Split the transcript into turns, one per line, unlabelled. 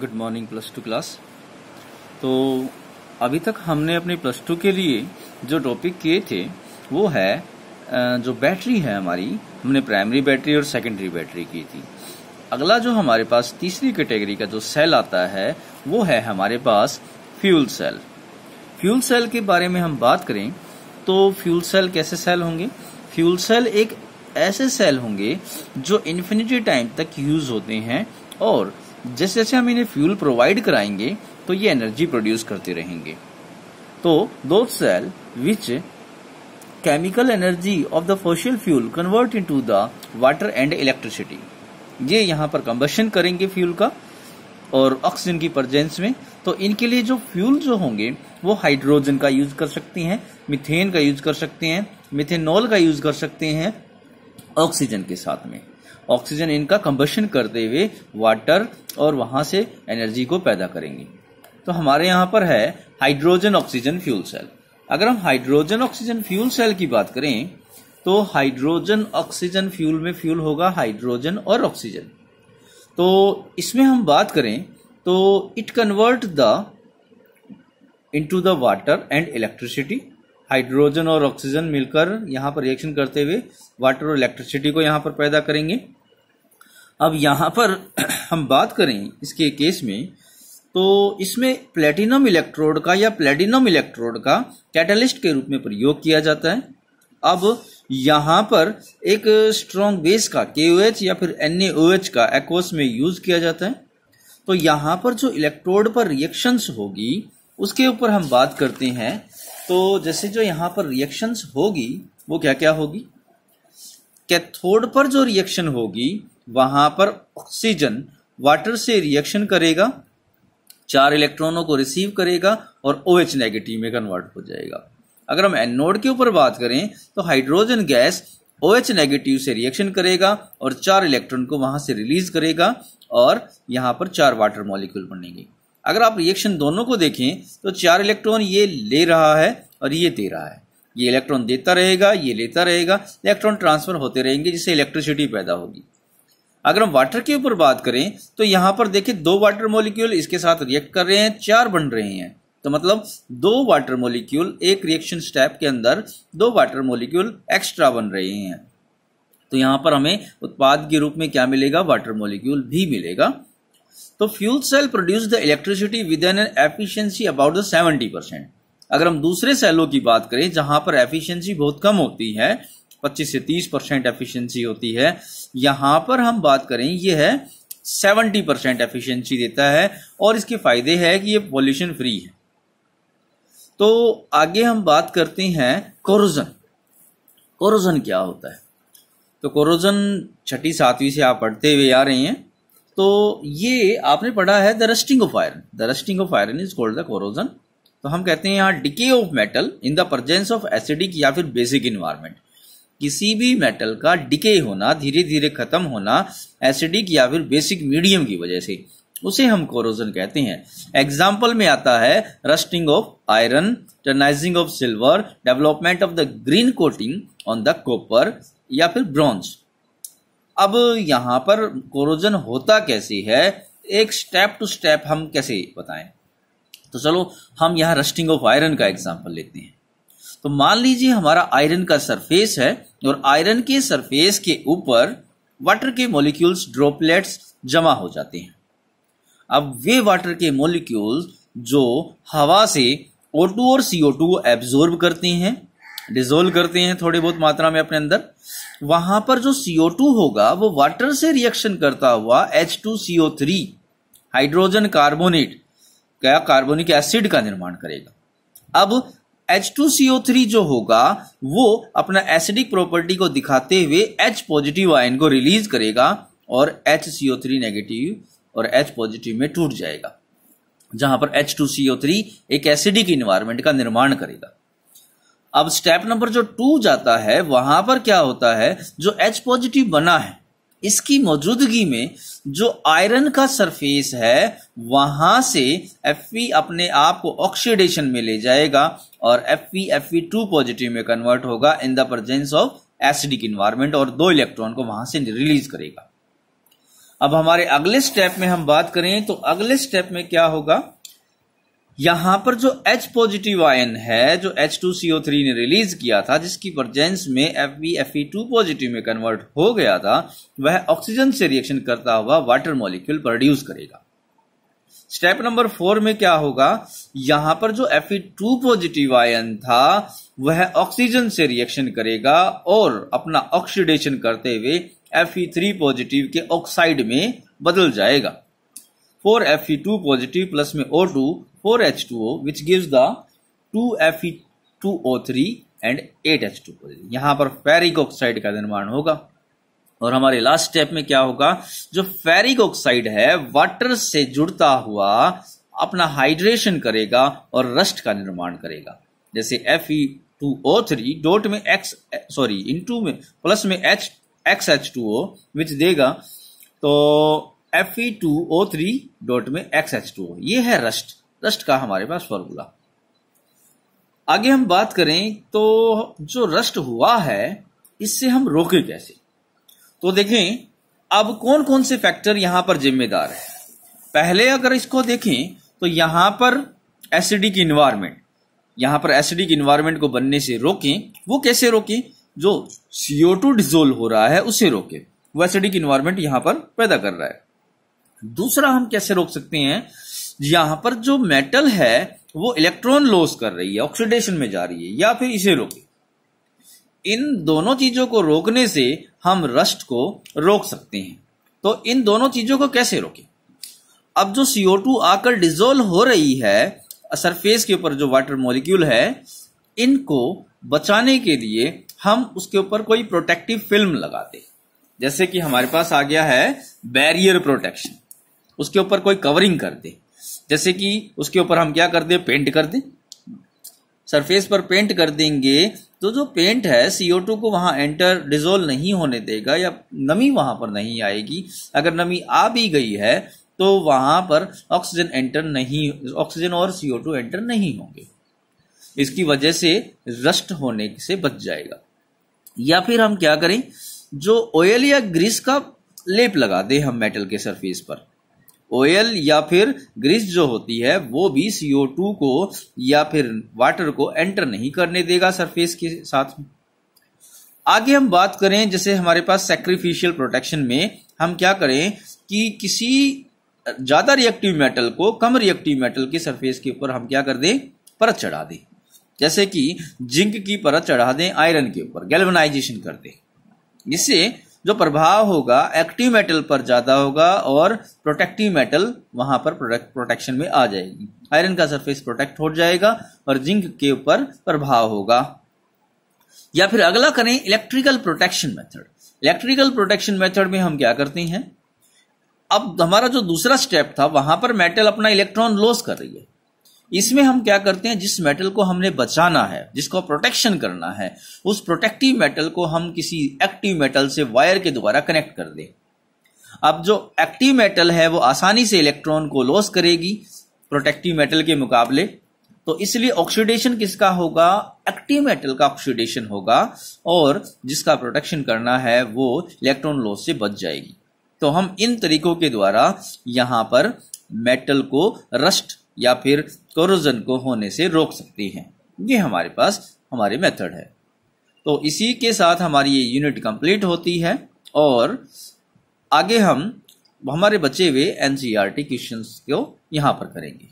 good morning plus two class तो अभी तक हमने अपने प्लस टू के लिए जो टॉपिक किए थे वो है जो बैटरी है हमारी हमने प्राइमरी बैटरी और सेकेंडरी बैटरी की थी अगला जो हमारे पास तीसरी कैटेगरी का जो सेल आता है वो है हमारे पास फ्यूल सेल फ्यूल सेल के बारे में हम बात करें तो फ्यूल सेल कैसे सेल होंगे फ्यूल सेल एक ऐसे सेल होंगे जो इन्फिनिटी टाइम तक यूज होते हैं और जैसे जैसे हम इन्हें फ्यूल प्रोवाइड कराएंगे तो ये एनर्जी प्रोड्यूस करते रहेंगे तो दो cell which chemical energy of the fossil fuel convert into the water and electricity ये यहाँ पर कंबेशन करेंगे फ्यूल का और ऑक्सीजन की प्रजेंस में तो इनके लिए जो फ्यूल जो होंगे वो हाइड्रोजन का यूज कर सकते हैं मिथेन का यूज कर सकते हैं मिथेनॉल का यूज कर सकते हैं ऑक्सीजन के साथ में ऑक्सीजन इनका कंबशन करते हुए वाटर और वहां से एनर्जी को पैदा करेंगे तो हमारे यहां पर है हाइड्रोजन ऑक्सीजन फ्यूल सेल अगर हम हाइड्रोजन ऑक्सीजन फ्यूल सेल की बात करें तो हाइड्रोजन ऑक्सीजन फ्यूल में फ्यूल होगा हाइड्रोजन और ऑक्सीजन तो इसमें हम बात करें तो it convert the into the water and electricity hydrogen और ऑक्सीजन मिलकर यहाँ पर रिएक्शन करते हुए वाटर और इलेक्ट्रिसिटी को यहाँ पर पैदा करेंगे अब यहाँ पर हम बात करें इसके केस में तो इसमें प्लेटिनम इलेक्ट्रोड का या प्लेटिनम इलेक्ट्रोड का कैटलिस्ट के रूप में प्रयोग किया जाता है अब यहाँ पर एक स्ट्रॉन्ग बेस का के या फिर एन का एक्वस में यूज किया जाता है तो यहाँ पर जो इलेक्ट्रोड पर रिएक्शंस होगी उसके ऊपर हम बात करते हैं तो जैसे जो यहां पर रिएक्शंस होगी वो क्या क्या होगी कैथोड पर जो रिएक्शन होगी वहां पर ऑक्सीजन वाटर से रिएक्शन करेगा चार इलेक्ट्रॉनों को रिसीव करेगा और ओ OH नेगेटिव में कन्वर्ट हो जाएगा अगर हम एनोड के ऊपर बात करें तो hydrogen gas O OH negative से रिएक्शन करेगा और चार इलेक्ट्रॉन को वहां से रिलीज करेगा और यहां पर चार वाटर मॉलिक्यूल बनेंगे अगर आप रिएक्शन दोनों को देखें तो चार इलेक्ट्रॉन ये ले रहा है और ये दे रहा है ये इलेक्ट्रॉन देता रहेगा ये लेता रहेगा इलेक्ट्रॉन ट्रांसफर होते रहेंगे जिससे इलेक्ट्रिसिटी पैदा होगी अगर हम वाटर के ऊपर बात करें तो यहाँ पर देखिए दो वाटर मोलिक्यूल इसके साथ रिएक्ट कर रहे हैं चार बन रहे हैं तो मतलब दो वाटर मोलिक्यूल एक रिएक्शन स्टेप के अंदर दो वाटर मोलिक्यूल एक्स्ट्रा बन रहे हैं तो यहाँ पर हमें उत्पाद के रूप में क्या मिलेगा वाटर मोलिक्यूल भी मिलेगा तो fuel cell produce the electricity with an efficiency about the seventy percent अगर हम दूसरे सेलों की बात करें जहां पर एफिशिएंसी बहुत कम होती है 25 से 30 परसेंट एफिशिएंसी होती है यहां पर हम बात करें यह है 70 परसेंट एफिशिएंसी देता है और इसके फायदे है कि ये पॉल्यूशन फ्री है तो आगे हम बात करते हैं कोरोजन कोरोजन क्या होता है तो कोरोजन छठी सातवीं से आप पढ़ते हुए आ रहे हैं तो ये आपने पढ़ा है the rusting of iron the rusting of iron is called the corrosion तो हम कहते हैं यहाँ decay of metal in the presence of acidic या फिर बेसिक इन्वायरमेंट किसी भी मेटल का डिके होना धीरे धीरे खत्म होना एसिडिक या फिर बेसिक मीडियम की वजह से उसे हम कोरोजन कहते हैं एग्जाम्पल में आता है rusting of iron tarnishing of silver development of the green coating on the copper या फिर ब्रॉन्ज अब यहाँ पर कोरोजन होता कैसे है एक स्टेप टू स्टेप हम कैसे बताएं तो चलो हम यहाँ रस्टिंग ऑफ आयरन का एग्जाम्पल लेते हैं तो मान लीजिए हमारा आयरन का सरफेस है और आयरन के सरफेस के ऊपर वाटर के मॉलिक्यूल्स ड्रॉपलेट्स जमा हो जाते हैं अब वे वाटर के मॉलिक्यूल्स जो हवा से ओटू और टू एब्जॉर्ब करते हैं डिजोल्व करते हैं थोड़ी बहुत मात्रा में अपने अंदर वहां पर जो सीओ टू होगा वो वाटर से रिएक्शन करता हुआ H two CO three hydrogen carbonate क्या कार्बोनिक एसिड का निर्माण करेगा अब H2CO3 जो होगा वो अपना एसिडिक प्रॉपर्टी को दिखाते हुए H पॉजिटिव आयन को रिलीज करेगा और HCO3 नेगेटिव और H पॉजिटिव में टूट जाएगा जहां पर H2CO3 एक एसिडिक इन्वायरमेंट का निर्माण करेगा अब स्टेप नंबर जो टू जाता है वहां पर क्या होता है जो एच पॉजिटिव बना है इसकी मौजूदगी में जो आयरन का सरफेस है वहां से एफ अपने आप को ऑक्सीडेशन में ले जाएगा और एफ वी टू पॉजिटिव में कन्वर्ट होगा in the presence of acidic environment और दो इलेक्ट्रॉन को वहां से रिलीज करेगा अब हमारे अगले स्टेप में हम बात करें तो अगले स्टेप में क्या होगा यहां पर जो H पॉजिटिव आयन है जो एच टू थ्री ने रिलीज किया था जिसकी प्रजेंस में टू पॉजिटिव e में कन्वर्ट हो गया था वह ऑक्सीजन से रिएक्शन करता हुआ वाटर मॉलिक्यूल प्रोड्यूस करेगा स्टेप नंबर फोर में क्या होगा यहां पर जो एफ टू पॉजिटिव आयन था वह ऑक्सीजन से रिएक्शन करेगा और अपना ऑक्सीडेशन करते हुए एफ थ्री पॉजिटिव के ऑक्साइड में बदल जाएगा four F two positive plus में O two 4H2O which gives the 2Fe2O3 and 8H2O यहां पर फेरिक ऑक्साइड का निर्माण होगा और हमारे लास्ट स्टेप में क्या होगा जो फेरिक ऑक्साइड है वाटर से जुड़ता हुआ अपना हाइड्रेशन करेगा और रस्ट का निर्माण करेगा जैसे F E two O three में एक्स सॉरी टू में प्लस में H X H two O which देगा तो F E two O three में एक्स एच टू ओ ये है रस्ट रस्ट का हमारे पास फॉर्मूला आगे हम बात करें तो जो रस्ट हुआ है इससे हम रोके कैसे तो देखें अब कौन कौन से फैक्टर यहां पर जिम्मेदार है पहले अगर इसको देखें तो यहां पर एसिडिक इन्वायरमेंट यहां पर एसिडिक इन्वायरमेंट को बनने से रोकें वो कैसे रोकें जो सीओ टू डिजोल्व हो रहा है उसे रोके वो एसिडिक इन्वायरमेंट यहां पर पैदा कर रहा है दूसरा हम कैसे रोक सकते हैं यहां पर जो मेटल है वो इलेक्ट्रॉन लॉस कर रही है ऑक्सीडेशन में जा रही है या फिर इसे रोके इन दोनों चीजों को रोकने से हम रस्ट को रोक सकते हैं तो इन दोनों चीजों को कैसे रोके अब जो CO2 आकर डिजोल्व हो रही है सरफेस के ऊपर जो वाटर मॉलिक्यूल है इनको बचाने के लिए हम उसके ऊपर कोई प्रोटेक्टिव फिल्म लगाते जैसे कि हमारे पास आ गया है बैरियर प्रोटेक्शन उसके ऊपर कोई कवरिंग कर दे जैसे कि उसके ऊपर हम क्या कर दें पेंट कर दें सरफेस पर पेंट कर देंगे तो जो पेंट है सीओ टू को वहां एंटर डिजोल्व नहीं होने देगा या नमी वहां पर नहीं आएगी अगर नमी आ भी गई है तो वहां पर ऑक्सीजन एंटर नहीं ऑक्सीजन और सीओ टू एंटर नहीं होंगे इसकी वजह से रस्ट होने से बच जाएगा या फिर हम क्या करें जो ऑयल या ग्रीस का लेप लगा दें हम मेटल के सरफेस पर ऑयल या फिर ग्रीस जो होती है वो भी सीओ टू को या फिर वाटर को एंटर नहीं करने देगा सरफेस के साथ आगे हम बात करें जैसे हमारे पास सेक्रीफिशियल प्रोटेक्शन में हम क्या करें कि किसी ज्यादा रिएक्टिव मेटल को कम रिएक्टिव मेटल के सरफेस के ऊपर हम क्या कर दें परत चढ़ा दें जैसे कि जिंक की परत चढ़ा दें आयरन के ऊपर गैल्वनाइजेशन कर दें इससे जो प्रभाव होगा एक्टिव मेटल पर ज़्यादा होगा और प्रोटेक्टिव मेटल वहां पर प्रोटेक्शन में आ जाएगी आयरन का सरफेस प्रोटेक्ट हो जाएगा और जिंक के ऊपर प्रभाव होगा या फिर अगला करें electrical protection method electrical protection method में हम क्या करते हैं अब हमारा जो दूसरा स्टेप था वहां पर मेटल अपना इलेक्ट्रॉन लॉस कर रही है इसमें हम क्या करते हैं जिस मेटल को हमने बचाना है जिसको प्रोटेक्शन करना है उस प्रोटेक्टिव मेटल को हम किसी एक्टिव मेटल से वायर के द्वारा कनेक्ट कर दें अब जो एक्टिव मेटल है वो आसानी से इलेक्ट्रॉन को लॉस करेगी प्रोटेक्टिव मेटल के मुकाबले तो इसलिए ऑक्सीडेशन किसका होगा एक्टिव मेटल का ऑक्सीडेशन होगा और जिसका प्रोटेक्शन करना है वो इलेक्ट्रॉन लॉस से बच जाएगी तो हम इन तरीकों के द्वारा यहां पर मेटल को रस्ट या फिर कोरोजन को होने से रोक सकती हैं ये हमारे पास हमारे मेथड है तो इसी के साथ हमारी ये यूनिट कंप्लीट होती है और आगे हम हमारे बचे हुए N C R T question को यहाँ पर करेंगे